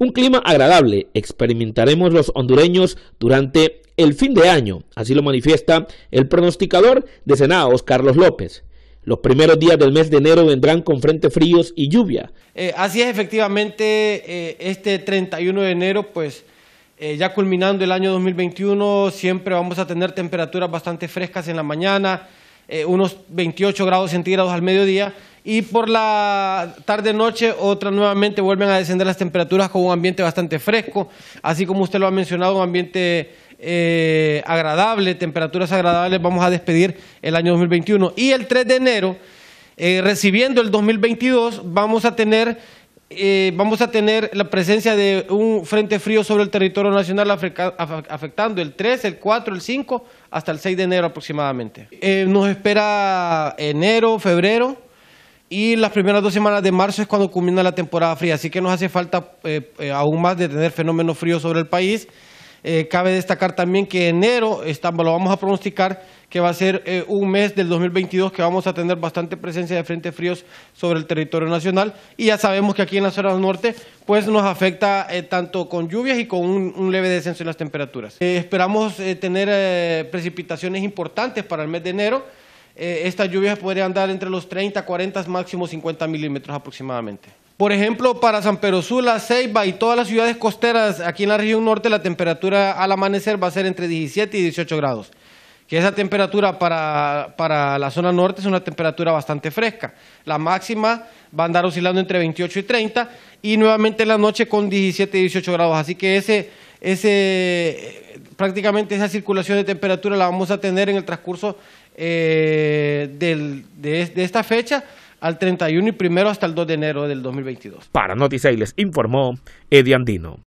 Un clima agradable experimentaremos los hondureños durante el fin de año, así lo manifiesta el pronosticador de Senados, Carlos López. Los primeros días del mes de enero vendrán con frente fríos y lluvia. Eh, así es, efectivamente, eh, este 31 de enero, pues eh, ya culminando el año 2021, siempre vamos a tener temperaturas bastante frescas en la mañana, unos 28 grados centígrados al mediodía y por la tarde-noche otra nuevamente vuelven a descender las temperaturas con un ambiente bastante fresco, así como usted lo ha mencionado, un ambiente eh, agradable, temperaturas agradables, vamos a despedir el año 2021. Y el 3 de enero, eh, recibiendo el 2022, vamos a tener... Eh, vamos a tener la presencia de un frente frío sobre el territorio nacional afectando el 3, el 4, el 5 hasta el 6 de enero aproximadamente. nos espera enero, febrero, y las primeras dos semanas de marzo es cuando culmina la temporada fría, así que nos hace falta eh, eh, aún más de tener fenómenos fríos sobre el país. Eh, cabe destacar también que enero lo vamos a pronosticar que va a ser un mes del 2022 que vamos a tener bastante presencia de frentes fríos sobre el territorio nacional y ya sabemos que aquí en las zonas norte pues, nos afecta tanto con lluvias y con un leve descenso en las temperaturas. esperamos tener precipitaciones importantes para el mes de enero eh, estas lluvias podrían dar entre los 30, 40, máximo 50 milímetros aproximadamente. Por ejemplo, para San Pedro Sula, Ceiba y todas las ciudades costeras aquí en la región norte, la temperatura al amanecer va a ser entre 17 y 18 grados. Que esa temperatura para, la zona norte es una temperatura bastante fresca. La máxima va a andar oscilando entre 28 y 30 y nuevamente en la noche con 17 y 18 grados. Así que ese, ese prácticamente esa circulación de temperatura la vamos a tener en el transcurso eh, de, esta fecha al 31 y primero hasta el 2 de enero del 2022. Para Noticias les informó Edi Andino.